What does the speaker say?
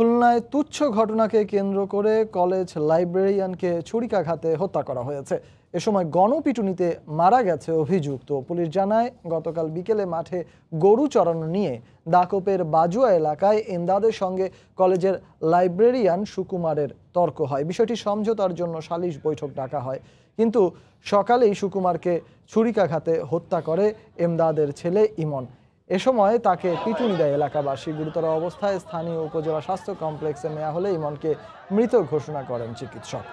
খুলনায় তুচ্ছ ঘটনাকে কেন্দ্র করে কলেজ লাইব্রেরিয়ানকে ছুরিকাঘাতে হত্যা করা হয়েছে এ সময় গণপিটুনিতে মারা গেছে অভিযুক্ত পুলিশ জানায় গতকাল বিকেলে মাঠে গরু চড়ানো নিয়ে দাকপের বাজুয়া এলাকায় এন্দাদের সঙ্গে কলেজের লাইব্রেরিয়ান সুকুমারের তর্ক হয় বিষয়টি সমঝোতার জন্য সালিশ বৈঠক ডাকা হয় কিন্তু সকালেই সুকুমারকে ছুরিকাঘাতে হত্যা করে এমদাদের ছেলে ইমন এ সময় তাকে পিটুনি দেয় এলাকাবাসী গুরুতর অবস্থায় স্থানীয় উপজেলা স্বাস্থ্য কমপ্লেক্সে নেওয়া হলে ইমনকে মৃত ঘোষণা করেন চিকিৎসক